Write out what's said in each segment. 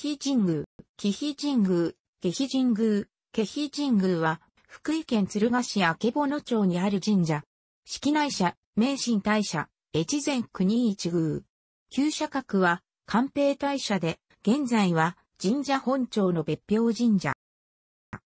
比神宮、紀比神宮、下比神宮、下比神宮は、福井県鶴ヶ市曙町にある神社。式内社、明神大社、越前国一宮。旧社格は、官兵大社で、現在は、神社本町の別表神社。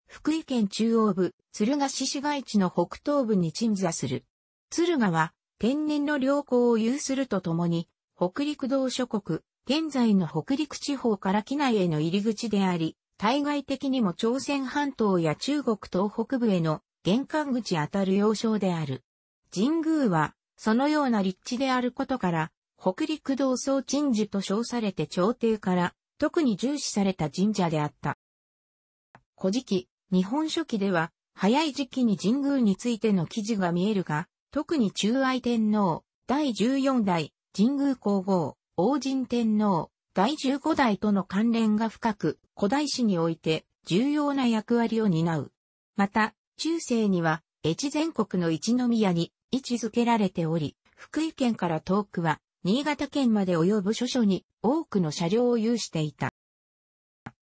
福井県中央部、敦賀市市街地の北東部に鎮座する。敦賀は、天然の良好を有するとともに、北陸道諸国、現在の北陸地方から機内への入り口であり、対外的にも朝鮮半島や中国東北部への玄関口当たる要衝である。神宮は、そのような立地であることから、北陸道総鎮守と称されて朝廷から、特に重視された神社であった。古事記、日本書紀では、早い時期に神宮についての記事が見えるが、特に中愛天皇、第14代、神宮皇后、王神天皇、第十五代との関連が深く、古代史において重要な役割を担う。また、中世には、越前国の一宮に位置づけられており、福井県から遠くは、新潟県まで及ぶ諸所に多くの車両を有していた。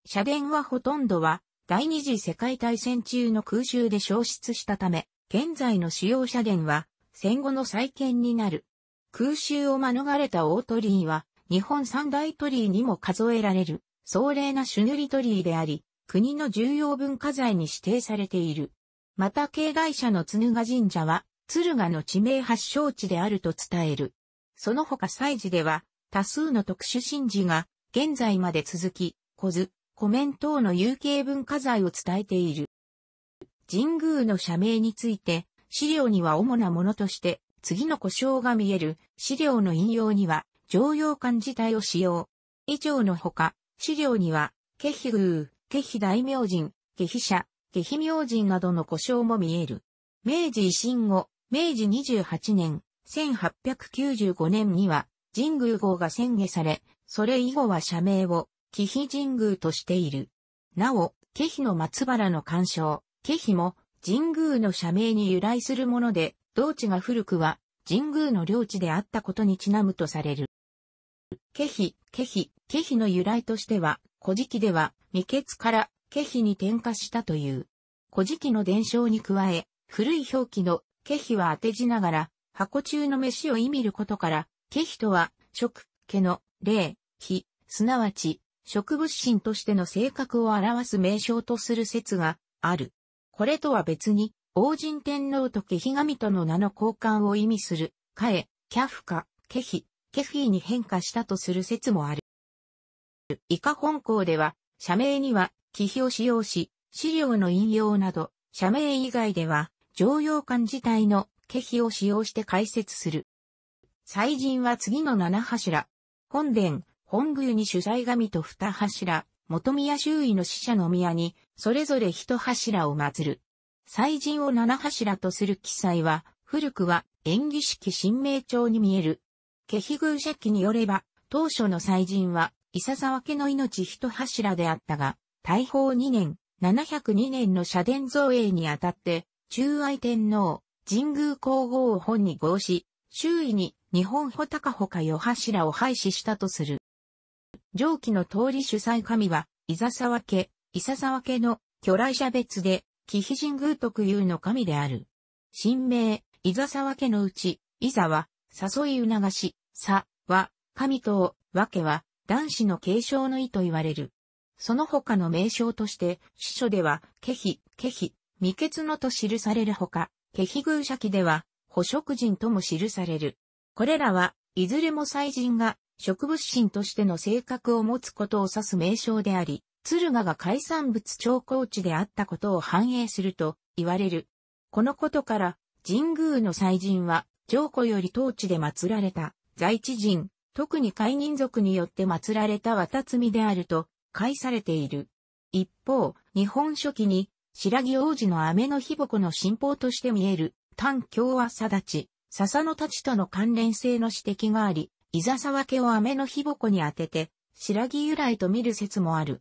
社殿はほとんどは、第二次世界大戦中の空襲で消失したため、現在の主要社殿は、戦後の再建になる空襲を免れた大鳥居は、日本三大鳥居にも数えられる、壮麗な朱塗り鳥居であり、国の重要文化財に指定されている。また、境外社の鶴ヶ神社は、鶴賀の地名発祥地であると伝える。その他祭事では、多数の特殊神事が、現在まで続き、小津、コメン等の有形文化財を伝えている。神宮の社名について、資料には主なものとして、次の故障が見える資料の引用には常用漢字体を使用。以上のほか、資料には、下比宮、ケヒ大明神、ケヒ社、ケヒ明神などの故障も見える。明治維新後、明治28年、1895年には、神宮号が宣言され、それ以後は社名を、紀ヒ神宮としている。なお、ケヒの松原の干渉、ケヒも、神宮の社名に由来するもので、同地が古くは、神宮の領地であったことにちなむとされる。ケヒ、ケヒ、ケヒの由来としては、古事記では、未決からケヒに転化したという。古事記の伝承に加え、古い表記のケヒは当て字ながら、箱中の飯を意味ることから、ケヒとは、食、家の、霊、火、すなわち、植物神としての性格を表す名称とする説がある。これとは別に、王神天皇とケヒ神との名の交換を意味する、カエ、キャフカ、ケヒ、ケフィに変化したとする説もある。以下本校では、社名には、気比を使用し、資料の引用など、社名以外では、常用漢自体の気比を使用して解説する。祭神は次の七柱。本殿、本宮に主材神と二柱、元宮周囲の死者の宮に、それぞれ一柱を祀る。祭神を七柱とする記載は、古くは演技式神明帳に見える。ケヒ宮社記によれば、当初の祭神は、伊佐沢家の命一柱であったが、大宝2年、702年の社殿造営にあたって、中愛天皇、神宮皇后を本に合し、周囲に日本穂高穂か四柱を廃止したとする。上記の通り主催神は、伊佐沢家、伊佐沢家の巨来者別で、貴妃神宮特有の神である。神明、伊沢沢家のうち、伊沢、誘い促し、さ、は、神と、わけは、男子の継承の意と言われる。その他の名称として、司書では、ケヒ、ケヒ、未決のと記されるほか、ケヒ偶者記では、捕食人とも記される。これらは、いずれも祭人が植物神としての性格を持つことを指す名称であり、敦賀が海産物調香地であったことを反映すると言われる。このことから、神宮の祭神は、上古より当地で祀られた、在地人、特に海人族によって祀られた渡積であると、解されている。一方、日本書紀に、白木王子の雨の火鉾の信奉として見える、丹京は定ち、笹の太刀との関連性の指摘があり、伊沢家を雨の火鉾に当てて、白木由来と見る説もある。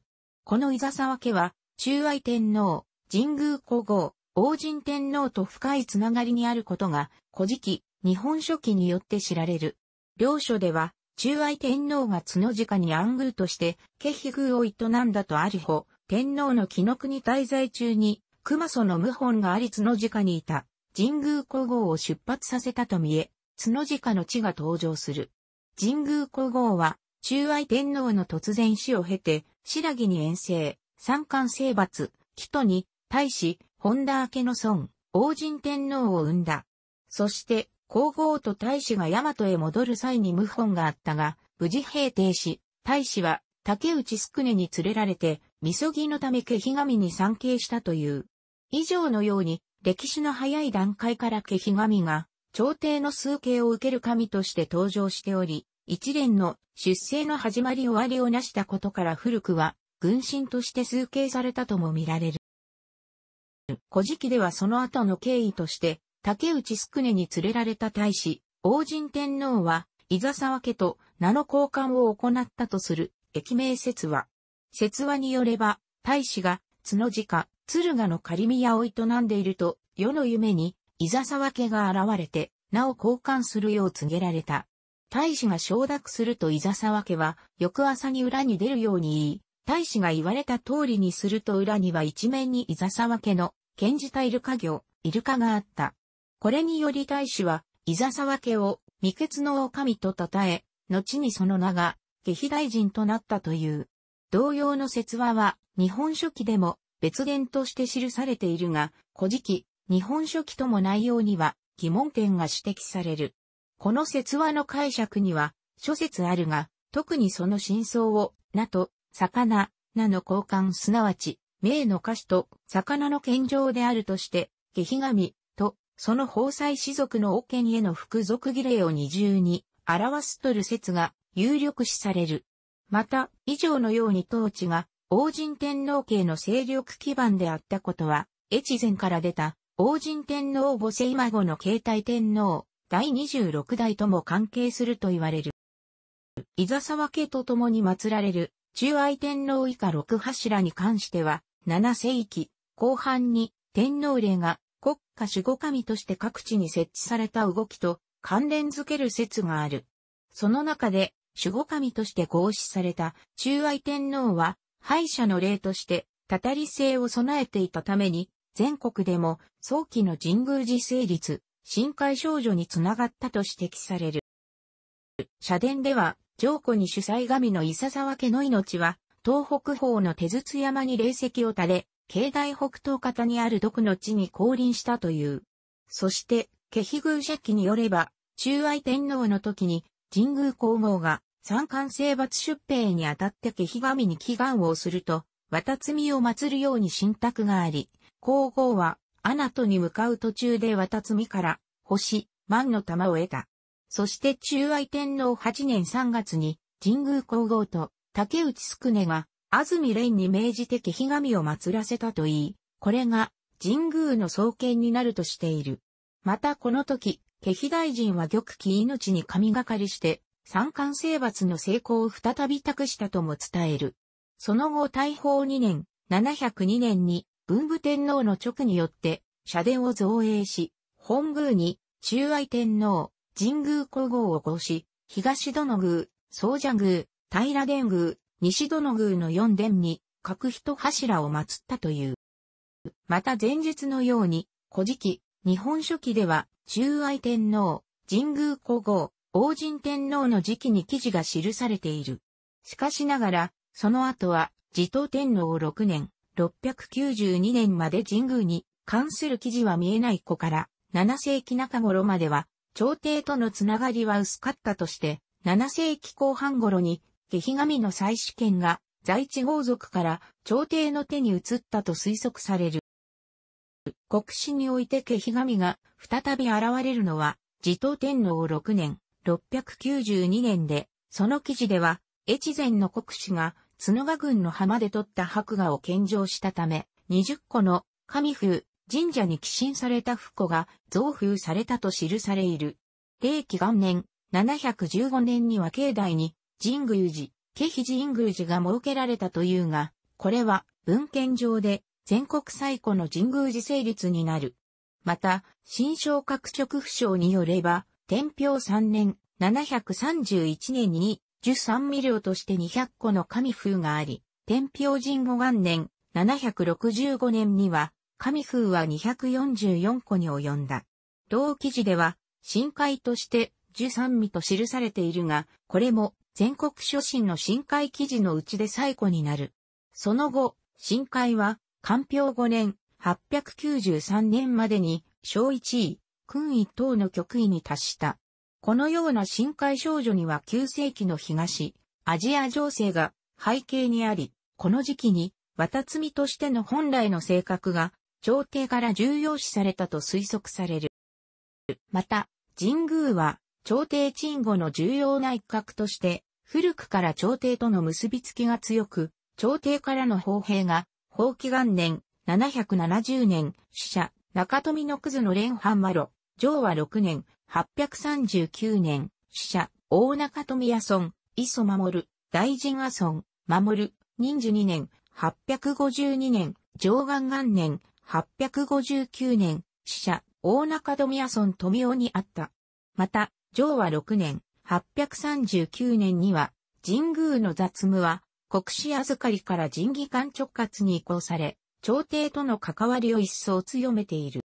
この伊沢家は、中愛天皇、神宮皇后、王神天皇と深いつながりにあることが、古事記、日本書紀によって知られる。両書では、中愛天皇が角直に暗宮として、家妃宮を営んだとありほ、天皇の紀の国滞在中に、熊祖の謀反があり角直にいた、神宮皇后を出発させたと見え、角直の地が登場する。神宮皇后は、中愛天皇の突然死を経て、白木に遠征、三冠征伐、木戸に、大使、本田明の孫、王神天皇を生んだ。そして、皇后と大使が大和へ戻る際に謀反があったが、無事平定し、大使は竹内宿根に連れられて、みそぎのため毛ひがみに参詣したという。以上のように、歴史の早い段階から毛ひがみが、朝廷の崇敬を受ける神として登場しており、一連の出生の始まり終わりを成したことから古くは、軍神として崇敬されたとも見られる。古事記ではその後の経緯として、竹内宿根に連れられた大使、王神天皇は、伊沢沢家と名の交換を行ったとする、駅名説話。説話によれば、大使が、角下、鶴賀の仮宮を営んでいると、世の夢に、伊沢沢家が現れて、名を交換するよう告げられた。大使が承諾すると伊沢家は、翌朝に裏に出るように言い、大使が言われた通りにすると裏には一面に伊沢家の、剣じたイルカ魚、イルカがあった。これにより大使は、伊沢家を、未決の狼と称え、後にその名が、下肥大臣となったという。同様の説話は、日本書紀でも、別言として記されているが、古事記、日本書紀とも内容には、疑問点が指摘される。この説話の解釈には諸説あるが、特にその真相を、なと、魚、なの交換すなわち、名の歌詞と魚の献上であるとして、下妃神とその法祭士族の王権への服属儀礼を二重に表すとる説が有力視される。また、以上のように統治が王神天皇系の勢力基盤であったことは、越前から出た王神天皇母性孫の携帯天皇第26代とも関係すると言われる。伊沢沢家と共に祀られる、中愛天皇以下六柱に関しては、7世紀後半に天皇令が国家守護神として各地に設置された動きと関連づける説がある。その中で守護神として合祀された中愛天皇は敗者の霊としてたたり性を備えていたために全国でも早期の神宮寺成立、深海少女につながったと指摘される。社殿では、上古に主催神の伊佐沢家の命は、東北方の手筒山に霊石を垂れ、境内北東方にある毒の地に降臨したという。そして、ケヒ宮社記によれば、中愛天皇の時に、神宮皇后が、三冠征伐出兵にあたってケヒ神に祈願をすると、渡罪を祀るように神託があり、皇后は、アナトに向かう途中で渡積から、星、万の玉を得た。そして中愛天皇8年3月に、神宮皇后と竹内宿根が、安住蓮に命じて気神を祀らせたといい、これが神宮の創建になるとしている。またこの時、気比大臣は玉木命に神がかりして、三冠征伐の成功を再び託したとも伝える。その後大宝2年、702年に文武天皇の直によって、社殿を造営し、本宮に、中愛天皇、神宮皇后を号し、東殿宮、総社宮、平殿宮、西殿宮の四殿に、各一柱を祀ったという。また前述のように、古事記、日本書紀では、中愛天皇、神宮皇后、応神天皇の時期に記事が記されている。しかしながら、その後は、持統天皇6年、692年まで神宮に関する記事は見えない子から7世紀中頃までは朝廷とのつながりは薄かったとして7世紀後半頃に下妃神の再試権が在地豪族から朝廷の手に移ったと推測される。国史において下妃神が再び現れるのは持統天皇6年692年で、その記事では越前の国史が角賀郡の浜で取った白河を献上したため、20個の神風、神社に寄進された福子が増風されたと記されいる。霊気元年、715年には境内に神宮寺、ケヒ神宮寺が設けられたというが、これは文献上で全国最古の神宮寺成立になる。また、新章各直府省によれば、天平3年、731年に十三味料として200個の神風があり、天平神後元年765年には、神風は244個に及んだ。同記事では、深海として十三味と記されているが、これも全国初心の深海記事のうちで最古になる。その後、深海は、官平五年、893年までに、小一位、君位等の局位に達した。このような深海少女には9世紀の東、アジア情勢が背景にあり、この時期に、渡摘みとしての本来の性格が、朝廷から重要視されたと推測される。また、神宮は、朝廷鎮護の重要な一角として、古くから朝廷との結びつきが強く、朝廷からの砲兵が、宝器元年、770年、死者、中富のクズの連藩マロ、上和6年、839年、死者、大中富屋村、磯守、大臣阿村、守、る、忍寿2年、852年、上岸元年、859年、死者、大中富屋村富尾にあった。また、上和6年、839年には、神宮の雑務は、国士預かりから神義官直轄に移行され、朝廷との関わりを一層強めている。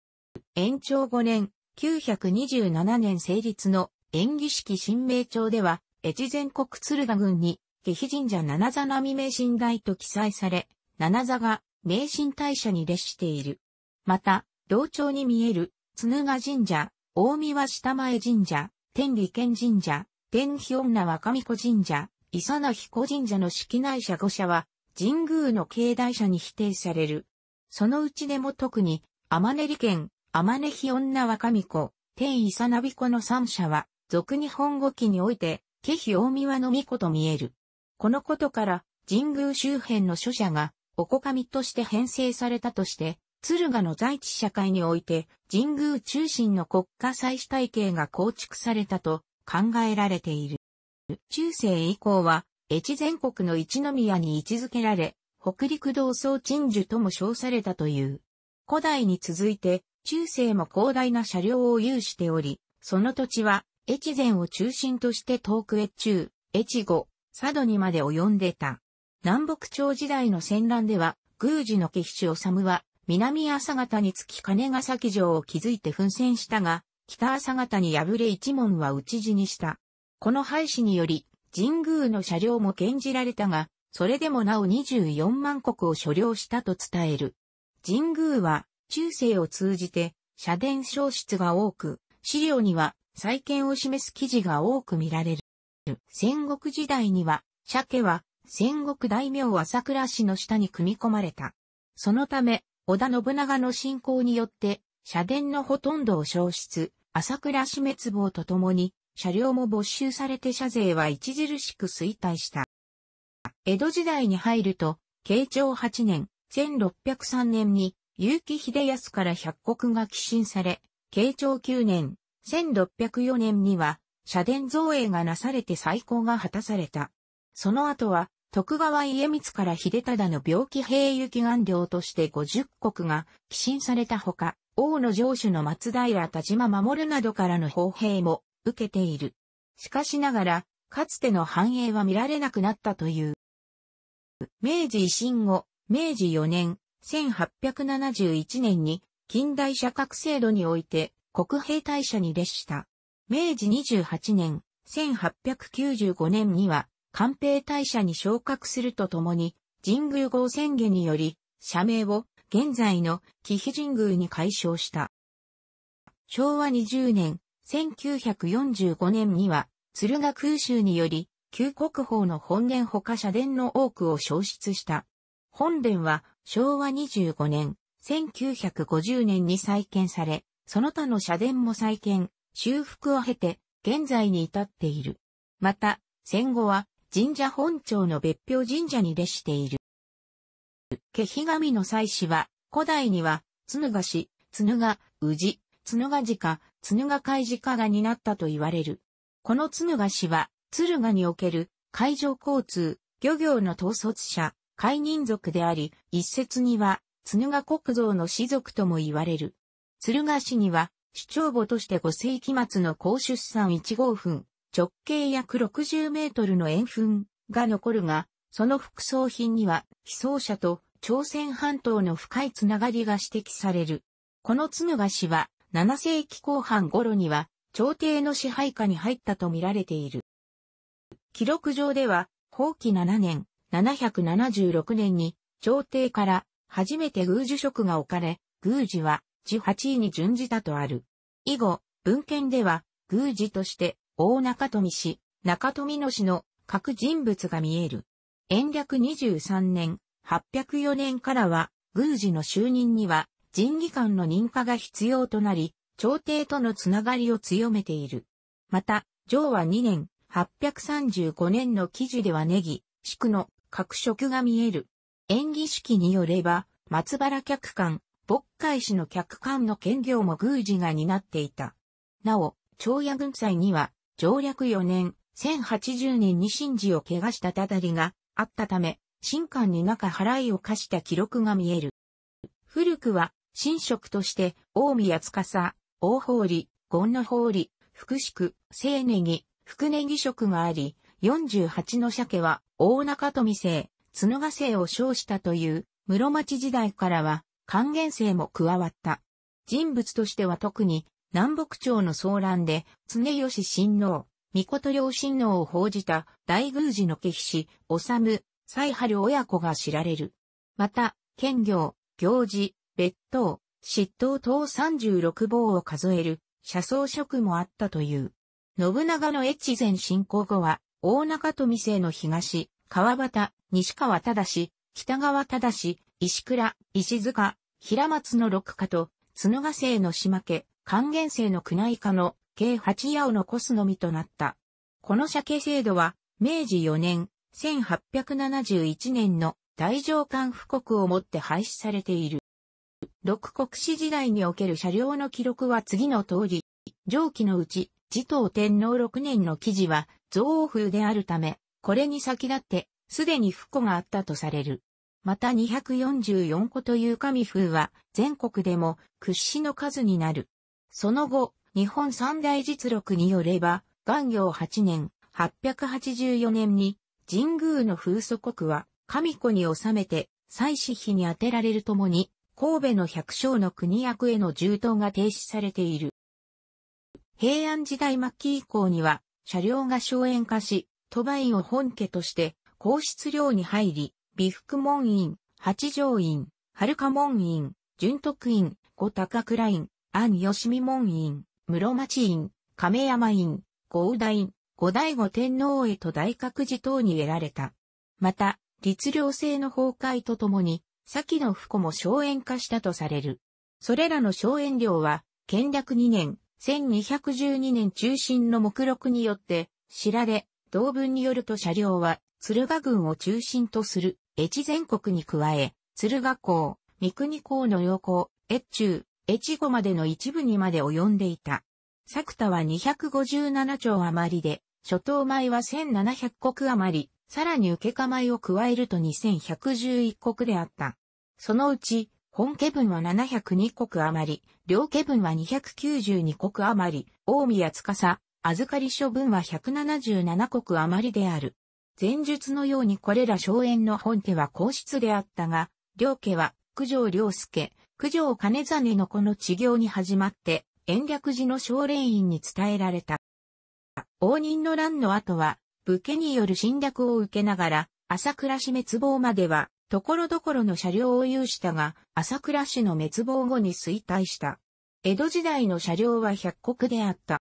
延長5年、9 2 7年成立の演技式新名帳では、越前国鶴田郡に、下肥神社七座並名神台と記載され、七座が名神大社に列している。また、同町に見える、津賀神社、大宮下前神社、天理県神社、天日女若美子神社、伊佐那彦神社の式内社5社は、神宮の境内社に否定される。そのうちでも特に、天練県、天音ひ女若巫女、天伊さなびこの三者は、俗日本語記において、気比大宮の巫女と見える。このことから、神宮周辺の諸者が、おこかみとして編成されたとして、鶴ヶの在地社会において、神宮中心の国家祭祀体系が構築されたと考えられている。中世以降は、越前国の一宮に位置づけられ、北陸同窓鎮守とも称されたという。古代に続いて、中世も広大な車両を有しており、その土地は、越前を中心として遠く越中、越後、佐渡にまで及んでた。南北朝時代の戦乱では、宮司の騎士治は、南朝方につき金ヶ崎城を築いて奮戦したが、北朝方に敗れ一門は討ち死にした。この廃止により、神宮の車両も禁じられたが、それでもなお24万国を所領したと伝える。神宮は、中世を通じて社殿消失が多く、資料には再建を示す記事が多く見られる。戦国時代には、鮭は戦国大名朝倉氏の下に組み込まれた。そのため、織田信長の侵攻によって、社殿のほとんどを消失、朝倉氏滅亡とともに、車両も没収されて社税は著しく衰退した。江戸時代に入ると、慶長8年、1603年に、結城秀康から百国が寄進され、慶長9年、1604年には、社殿造営がなされて再興が果たされた。その後は、徳川家光から秀忠の病気兵行祈願領として50国が寄進されたほか、王の城主の松平田島守などからの砲兵も受けている。しかしながら、かつての繁栄は見られなくなったという。明治維新後、明治4年、1871年に近代社格制度において国兵大社に列した。明治28年、1895年には官兵大社に昇格するとともに、神宮号宣言により、社名を現在の紀比神宮に改称した。昭和20年、1945年には、鶴ヶ空襲により、旧国宝の本殿他社殿の多くを消失した。本殿は昭和25年、1950年に再建され、その他の社殿も再建、修復を経て、現在に至っている。また、戦後は神社本庁の別表神社に列している。ヒガ神の祭祀は、古代には、角賀氏、角賀、宇治、角賀鹿、角賀海鹿が担ったと言われる。この角が氏は、敦賀における海上交通、漁業の統率者、海人族であり、一説には、鶴ヶ国造の氏族とも言われる。鶴ヶ氏には、市長母として5世紀末の高出産1号墳、直径約60メートルの円墳が残るが、その副葬品には、被葬者と朝鮮半島の深いつながりが指摘される。この鶴ヶ氏は、7世紀後半頃には、朝廷の支配下に入ったと見られている。記録上では、後期7年、776年に朝廷から初めて宮司職が置かれ、宮司は十8位に準じたとある。以後、文献では宮司として大中富氏、中富野氏の各人物が見える。延暦23年、804年からは、宮司の就任には人技官の認可が必要となり、朝廷とのつながりを強めている。また、上和2年、835年の記事ではネギ、宿の各色が見える。演技式によれば、松原客官、牧海市の客官の兼業も宮司が担っていた。なお、長野軍祭には、上略4年、1080年に神事を怪我したたたりがあったため、神官に中払いを課した記録が見える。古くは、神職として、大宮司、大法理、権の法理、福宿、青ネギ、福ネギ職があり、48の鮭は大中富製、角賀製を称したという室町時代からは還元製も加わった。人物としては特に南北朝の騒乱で常吉親王、御と両親王を報じた大宮寺の騎士、治、西春親子が知られる。また、兼業、行事、別当、執刀等36棒を数える、車窓職もあったという。信長の越前進行後は、大中富生の東、川端、西川正、北川正、石倉、石塚、平松の六家と、角賀生の島家、還元生の宮内家の、計八夜を残すのみとなった。この社家制度は、明治4年、1871年の大上官布告をもって廃止されている。六国史時代における車両の記録は次の通り、上記のうち、持統天皇6年の記事は王風であるため、これに先立って、すでに不古があったとされる。また244個という神風は、全国でも屈指の数になる。その後、日本三大実録によれば、元行8年、884年に、神宮の風祖国は、神子に収めて、祭祀費に充てられるともに、神戸の百姓の国役への充当が停止されている。平安時代末期以降には、車両が荘園化し、羽院を本家として、皇室領に入り、美福門院、八条院、春香門院、純徳院、五高倉院、安吉見門院、室町院、亀山院、五大院、五大五天皇へと大覚寺等に得られた。また、律令制の崩壊とともに、先の不子も荘園化したとされる。それらの荘園寮は、建暦2年、1212年中心の目録によって知られ、同文によると車両は、鶴ヶ郡を中心とする、越前国に加え、鶴ヶ港、三国港の横、越中、越後までの一部にまで及んでいた。作田は257兆余りで、初等米は1700国余り、さらに受け構えを加えると2111国であった。そのうち、本家分は702国余り、両家分は292国余り、大宮司、預かり処分は177国余りである。前述のようにこれら荘園の本家は皇室であったが、両家は、九条良介、九条金真のこの治療に始まって、延暦寺の奨励院に伝えられた。応仁の乱の後は、武家による侵略を受けながら、朝倉氏滅亡までは、ところどころの車両を有したが、朝倉市の滅亡後に衰退した。江戸時代の車両は百国であった。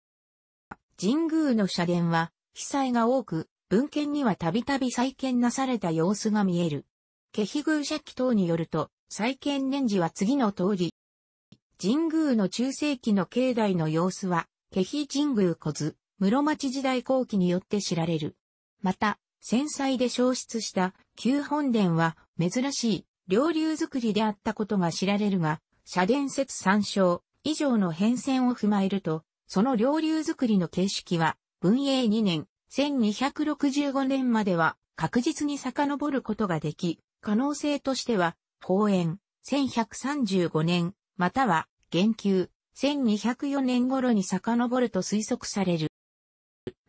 神宮の社殿は、被災が多く、文献にはたびたび再建なされた様子が見える。ケヒ宮社記等によると、再建年次は次の通り。神宮の中世紀の境内の様子は、ケヒ神宮小津、室町時代後期によって知られる。また、戦災で消失した旧本殿は珍しい両流作りであったことが知られるが、社殿説参照以上の変遷を踏まえると、その両流作りの形式は、文永2年、1265年までは確実に遡ることができ、可能性としては、公園、1135年、または、言及、1204年頃に遡ると推測される。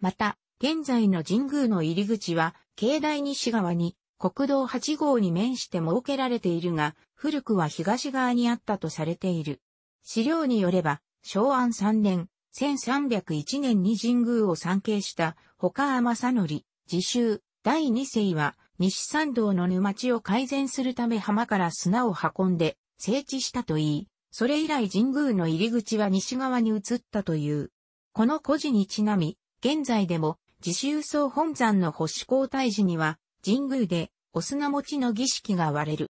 また、現在の神宮の入り口は、境内西側に国道8号に面して設けられているが、古くは東側にあったとされている。資料によれば、昭安3年、1301年に神宮を参詣した、岡阿正則、自習、第二世は、西参道の沼地を改善するため浜から砂を運んで、整地したといい、それ以来神宮の入り口は西側に移ったという。この古事にちなみ、現在でも、自習総本山の保守交代時には、神宮でお砂持ちの儀式が割れる。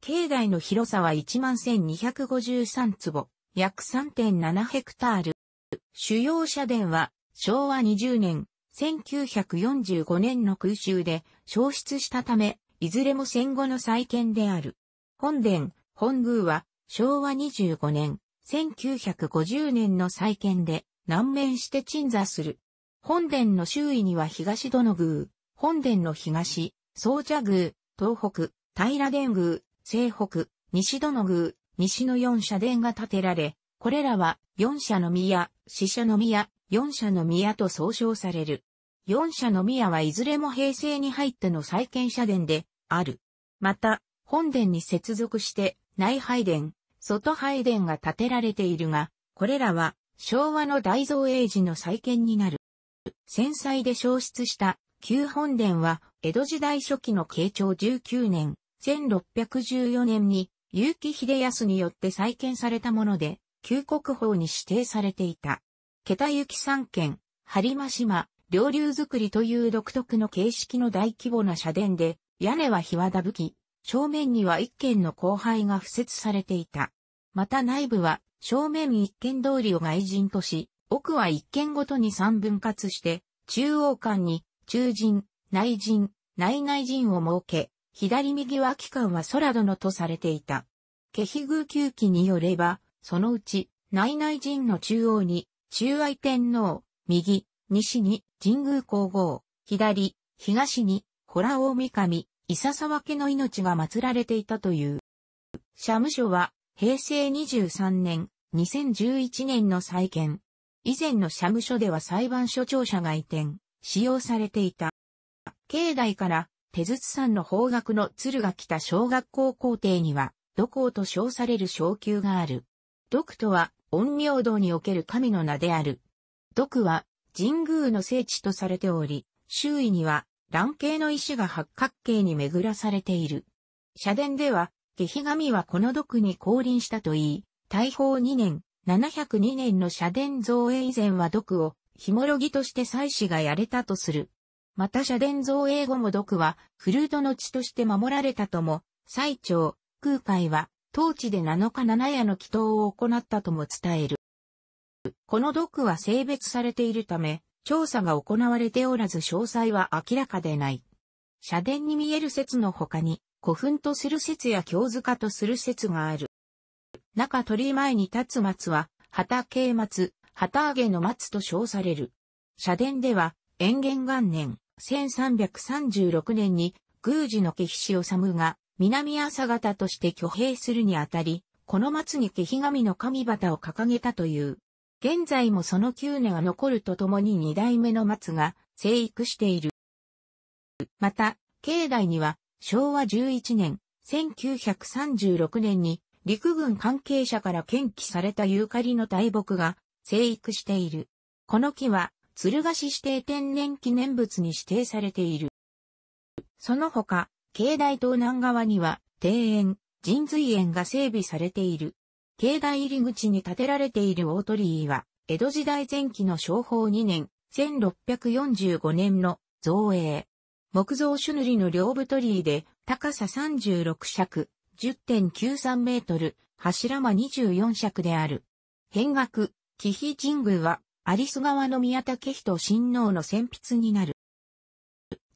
境内の広さは11,253坪、約3.7ヘクタール。主要社殿は昭和20年、1945年の空襲で消失したため、いずれも戦後の再建である。本殿、本宮は昭和25年、1950年の再建で南面して鎮座する。本殿の周囲には東殿宮、本殿の東、総社宮、東北、平殿宮、西北、西殿宮、西の四社殿が建てられ、これらは四社の宮、四社の宮、四社の宮と総称される。四社の宮はいずれも平成に入っての再建社殿である。また、本殿に接続して内拝殿、外拝殿が建てられているが、これらは昭和の大造営時の再建になる。戦災で消失した旧本殿は江戸時代初期の慶長19年、1614年に結城秀康によって再建されたもので、旧国宝に指定されていた。桁行三県、張間島、両流造りという独特の形式の大規模な社殿で、屋根は日和田吹き、正面には一軒の後輩が付設されていた。また内部は、正面一軒通りを外人とし、奥は一軒ごとに三分割して、中央間に、中人、内陣、内内陣を設け、左右は機関は空殿とされていた。ケヒ宮宮記によれば、そのうち、内内陣の中央に、中愛天皇、右、西に、神宮皇后、左、東に、ホラ大神、イササワケの命が祀られていたという。社務所は、平成23年、2011年の再建。以前の社務所では裁判所庁舎が移転、使用されていた。境内から手筒山の方角の鶴が来た小学校校庭には、土校と称される小級がある。土区とは、陰陽道における神の名である。土区は、神宮の聖地とされており、周囲には、乱形の石が八角形に巡らされている。社殿では、下妃神はこの土区に降臨したといい、大宝2年、702年の社殿造営以前は土区を、ひもろぎとして祭祀がやれたとする。また社殿造営後も毒は、フルードの地として守られたとも、最長、空海は、当地で7日7夜の祈祷を行ったとも伝える。この毒は性別されているため、調査が行われておらず詳細は明らかでない。社殿に見える説の他に、古墳とする説や京塚とする説がある。中鳥前に立つ松は、畑松、旗揚げの松と称される。社殿では、延元元年、1336年に、宮司の騎士治が、南朝方として挙兵するにあたり、この末に騎神の神旗を掲げたという。現在もその9年は残るとともに二代目の松が生育している。また、境内には昭和11年、1936年に陸軍関係者から検起されたユーカリの大木が生育している。この木は鶴ヶ市指定天然記念物に指定されている。その他、境内東南側には、庭園、神髄園が整備されている。境内入り口に建てられている大鳥居は、江戸時代前期の商法2年、1645年の造営。木造朱塗りの両部鳥居で、高さ36尺、10.93メートル、柱間24尺である。変額、紀比神宮は、アリス川の宮武人親王の先筆になる。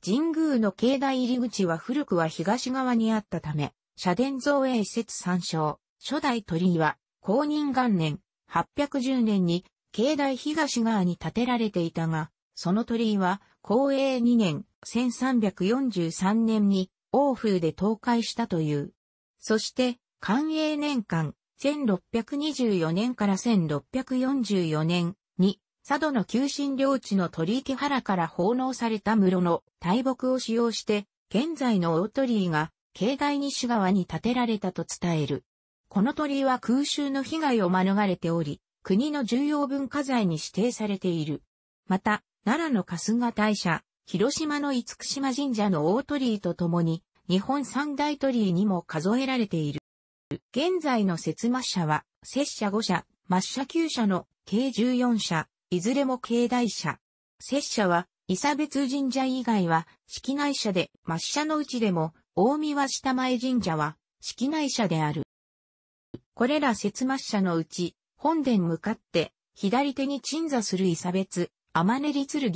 神宮の境内入り口は古くは東側にあったため、社殿造営説参照、初代鳥居は、公認元年、810年に、境内東側に建てられていたが、その鳥居は、公営2年、1343年に、欧風で倒壊したという。そして、寛永年間、1624年から1644年、2、佐渡の旧神領地の鳥池原から奉納された室の大木を使用して、現在の大鳥居が、境内西側に建てられたと伝える。この鳥居は空襲の被害を免れており、国の重要文化財に指定されている。また、奈良の春日大社、広島の厳島神社の大鳥居とともに、日本三大鳥居にも数えられている。現在の節末社は、拙者五社、末社九社の計14社、いずれも境内社。拙者は、伊佐別神社以外は、式内社で、末社のうちでも、大見は下前神社は、式内社である。これら節末社のうち、本殿向かって、左手に鎮座する伊佐別、天練り剣、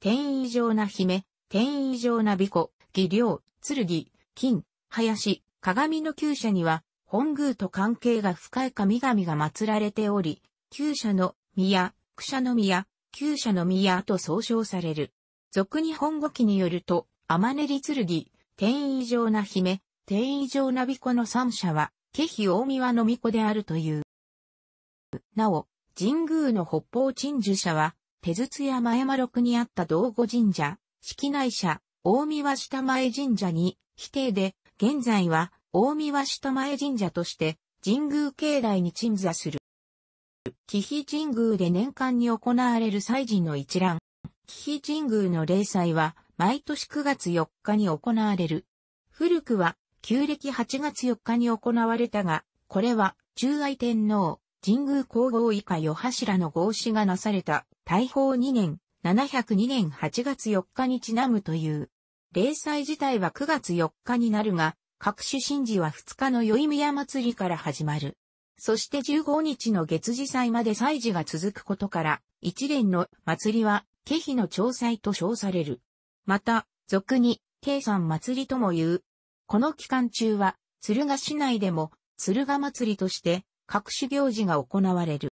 天異常な姫、天異常な美子、義良、剣、金、林、鏡の旧社には、本宮と関係が深い神々が祀られており、旧社の宮、駆社の宮、旧社の宮と総称される。俗日本語記によると、天練剣、天異常な姫、天異常な巫子の三者は、ケヒ大宮の巫女であるという。なお、神宮の北方鎮守者は、手筒や前間六にあった道後神社、式内社、大宮下前神社に、否定で、現在は、大宮下前神社として、神宮境内に鎮座する。紀比神宮で年間に行われる祭事の一覧。紀比神宮の例祭は、毎年9月4日に行われる。古くは、旧暦8月4日に行われたが、これは、中愛天皇、神宮皇后以下与柱の合祀がなされた、大宝2年、702年8月4日にちなむという。例祭自体は9月4日になるが、各種神事は2日の宵宮祭りから始まる。そして15日の月次祭まで祭事が続くことから、一連の祭りは、経費の調祭と称される。また、俗に、計算祭りとも言う。この期間中は、鶴ヶ市内でも、鶴ヶ祭りとして、各種行事が行われる。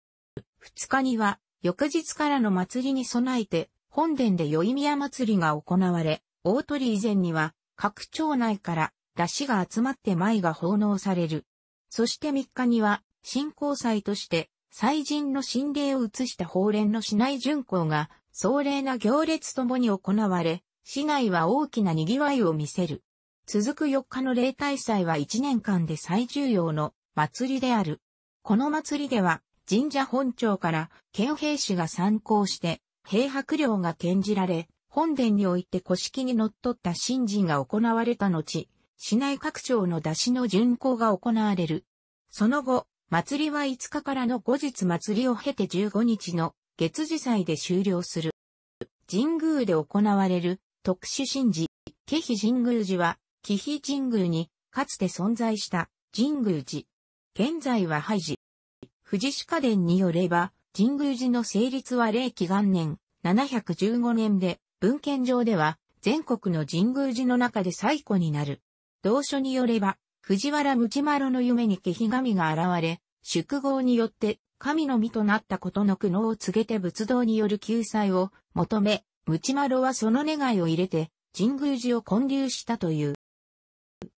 2日には、翌日からの祭りに備えて、本殿で宵宮祭りが行われ、大鳥以前には、各町内から、出汁が集まって舞が奉納される。そして3日には、信仰祭として、祭神の神霊を移した法蓮の市内巡行が、壮麗な行列ともに行われ、市内は大きな賑わいを見せる。続く4日の霊大祭は1年間で最重要の祭りである。この祭りでは、神社本庁から県兵士が参考して、兵白領が献じられ、本殿において古式に則っった神事が行われた後、市内各庁の出しの巡行が行われる。その後、祭りは5日からの後日祭りを経て15日の月次祭で終了する。神宮で行われる特殊神事、気比神宮寺は、気比神宮にかつて存在した神宮寺。現在は廃寺。富士家伝によれば、神宮寺の成立は令紀元年715年で、文献上では全国の神宮寺の中で最古になる。同書によれば、藤原鞭丸の夢に気比神が現れ、宿業によって神の身となったことの苦悩を告げて仏道による救済を求め、鞭丸はその願いを入れて、神宮寺を建立したという。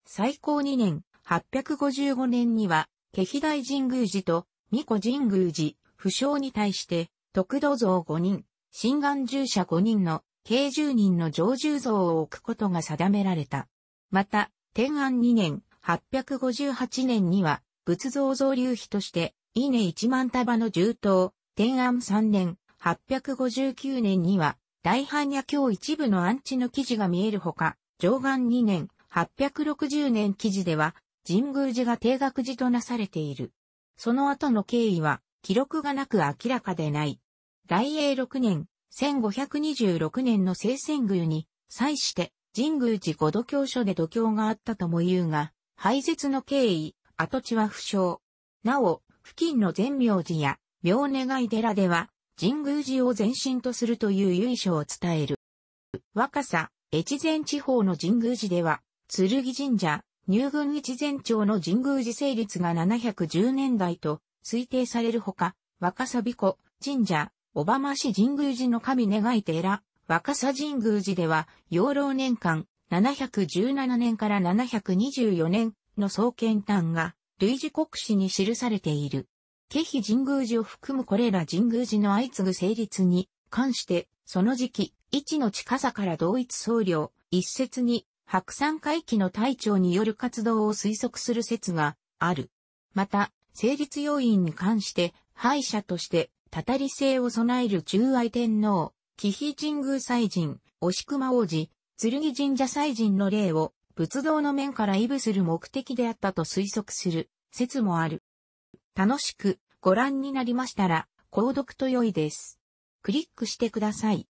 最高2年、855年には、気比大神宮寺と、三子神宮寺、不詳に対して、徳土像5人、神願住者5人の、計10人の常住像を置くことが定められた。また、天安2年、858年には仏像造流費として、稲一万束の重刀、天安三年、859年には、大藩若京一部の安置の記事が見えるほか、上岸二年、860年記事では、神宮寺が定額寺となされている。その後の経緯は、記録がなく明らかでない。大英六年、1526年の聖戦宮に、際して、神宮寺五度教書で度教があったとも言うが、廃絶の経緯、跡地は不詳。なお、付近の全明寺や明願い寺では、神宮寺を前身とするという由緒を伝える。若狭、越前地方の神宮寺では、剣神社、入軍越前町の神宮寺成立が710年代と推定されるほか、若狭美子、神社、小浜市神宮寺の神願い寺、若狭神宮寺では、養老年間、717年から724年の創建端が、類似国史に記されている。ケヒ神宮寺を含むこれら神宮寺の相次ぐ成立に関して、その時期、一の近さから同一僧侶、一説に、白山回帰の隊長による活動を推測する説がある。また、成立要因に関して、敗者として、たたり性を備える中愛天皇、紀比神宮祭神、押熊王子、剣神社祭神の霊を仏道の面から異部する目的であったと推測する説もある。楽しくご覧になりましたら、購読と良いです。クリックしてください。